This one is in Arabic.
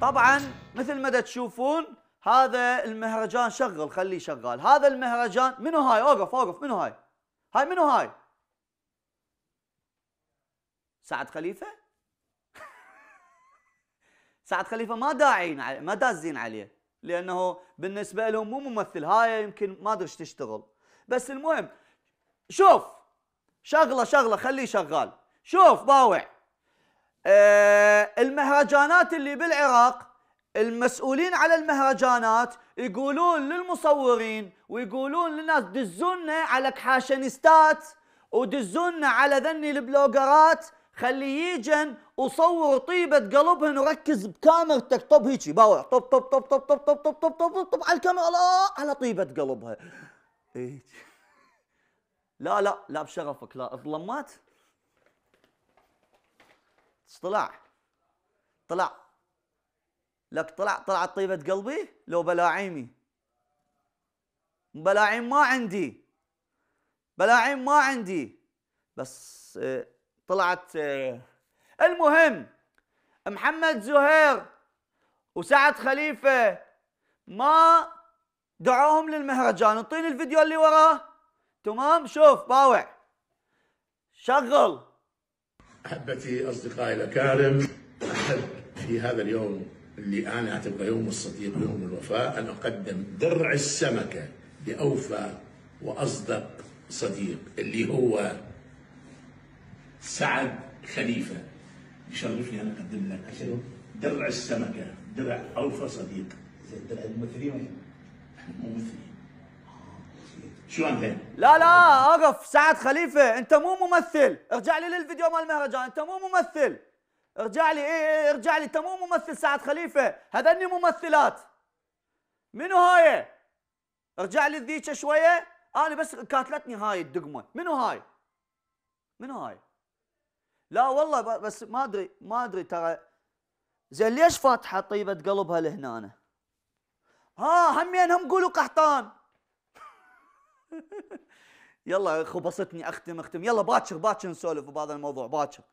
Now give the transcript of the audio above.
طبعا مثل ما تشوفون هذا المهرجان شغل خليه شغال هذا المهرجان منو هاي اوقف اوقف منو هاي هاي منو هاي سعد خليفه سعد خليفه ما داعين عليه ما دازين عليه لانه بالنسبه لهم مو ممثل هاي يمكن ما ادري تشتغل بس المهم شوف شغله شغله خليه شغال شوف باوع المهرجانات اللي بالعراق المسؤولين على المهرجانات يقولون للمصورين ويقولون للناس دزونا على كحاشنستات ودزونا على ذني البلوجرات خلي يجن وصور طيبة قلبهن وركز بكاميرتك طب هيجي باوع طب طب طب طب طب طب طب طب طب طب على الكاميرا لا على طيبة قلبها لا لا لا بشرفك لا ظلمات اصطلاع طلع لك طلع طلعت طيبة قلبي لو بلاعيمي بلاعيم ما عندي بلاعيم ما عندي بس آه، طلعت آه، المهم محمد زهير وسعد خليفة ما دعوهم للمهرجان اعطيني الفيديو اللي وراه تمام شوف باوع شغل احبتي اصدقائي الاكارم احب في هذا اليوم اللي انا اعتبره يوم الصديق ويوم الوفاء ان اقدم درع السمكه لاوفى واصدق صديق اللي هو سعد خليفه يشرفني ان اقدم لك درع السمكه درع اوفى صديق زي درع الممثلين مثل شو عم لا لا اقف سعد خليفه انت مو ممثل ارجع لي للفيديو مال المهرجان انت مو ممثل ارجع لي ايه, ايه ارجع لي انت مو ممثل سعد خليفه هذني ممثلات منو هاي ارجع لي ذيك شويه انا بس كاتلتني هاي الدقمه منو هاي منو هاي لا والله بس ما ادري ما ادري ترى زين ليش فاتحه طيبه قلبها لهنا ها همين هم قولوا قحطان يلا خبصتني اختم اختم يلا باكر باكر نسولف بهذا الموضوع باكر